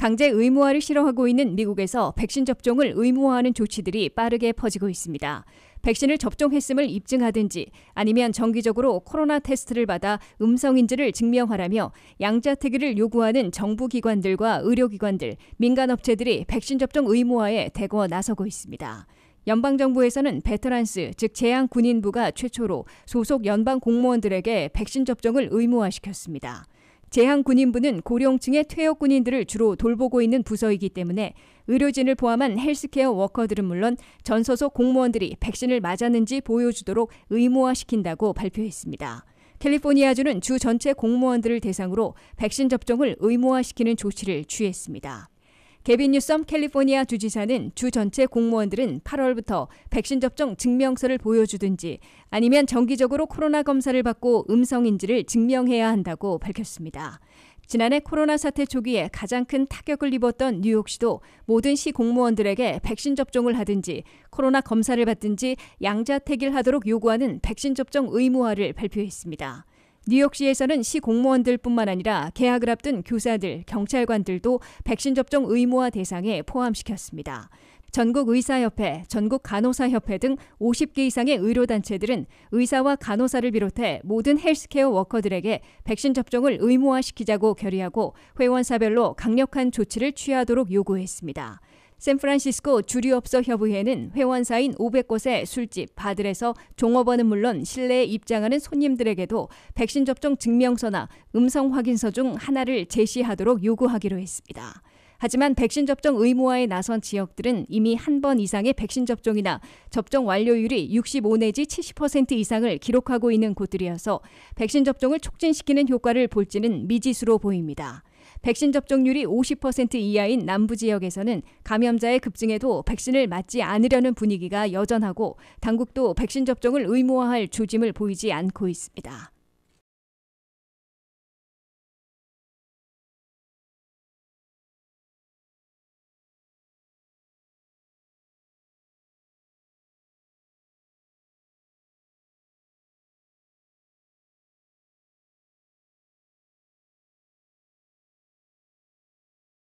강제 의무화를 싫어하고 있는 미국에서 백신 접종을 의무화하는 조치들이 빠르게 퍼지고 있습니다. 백신을 접종했음을 입증하든지 아니면 정기적으로 코로나 테스트를 받아 음성인지를 증명하라며 양자택일을 요구하는 정부기관들과 의료기관들, 민간업체들이 백신 접종 의무화에 대거 나서고 있습니다. 연방정부에서는 베테랑스, 즉 재향군인부가 최초로 소속 연방공무원들에게 백신 접종을 의무화시켰습니다. 제한 군인부는 고령층의 퇴역 군인들을 주로 돌보고 있는 부서이기 때문에 의료진을 포함한 헬스케어 워커들은 물론 전소속 공무원들이 백신을 맞았는지 보여주도록 의무화시킨다고 발표했습니다. 캘리포니아주는 주 전체 공무원들을 대상으로 백신 접종을 의무화시키는 조치를 취했습니다. 개빈 뉴섬 캘리포니아 주지사는 주 전체 공무원들은 8월부터 백신 접종 증명서를 보여주든지 아니면 정기적으로 코로나 검사를 받고 음성인지를 증명해야 한다고 밝혔습니다. 지난해 코로나 사태 초기에 가장 큰 타격을 입었던 뉴욕시도 모든 시 공무원들에게 백신 접종을 하든지 코로나 검사를 받든지 양자택일 하도록 요구하는 백신 접종 의무화를 발표했습니다. 뉴욕시에서는 시 공무원들뿐만 아니라 계약을 앞둔 교사들, 경찰관들도 백신 접종 의무화 대상에 포함시켰습니다. 전국의사협회, 전국간호사협회 등 50개 이상의 의료단체들은 의사와 간호사를 비롯해 모든 헬스케어 워커들에게 백신 접종을 의무화시키자고 결의하고 회원사별로 강력한 조치를 취하도록 요구했습니다. 샌프란시스코 주류업소 협의회는 회원사인 500곳의 술집, 바들에서 종업원은 물론 실내에 입장하는 손님들에게도 백신 접종 증명서나 음성 확인서 중 하나를 제시하도록 요구하기로 했습니다. 하지만 백신 접종 의무화에 나선 지역들은 이미 한 번 이상의 백신 접종이나 접종 완료율이 65 내지 70% 이상을 기록하고 있는 곳들이어서 백신 접종을 촉진시키는 효과를 볼지는 미지수로 보입니다. 백신 접종률이 50% 이하인 남부 지역에서는 감염자의 급증에도 백신을 맞지 않으려는 분위기가 여전하고 당국도 백신 접종을 의무화할 조짐을 보이지 않고 있습니다.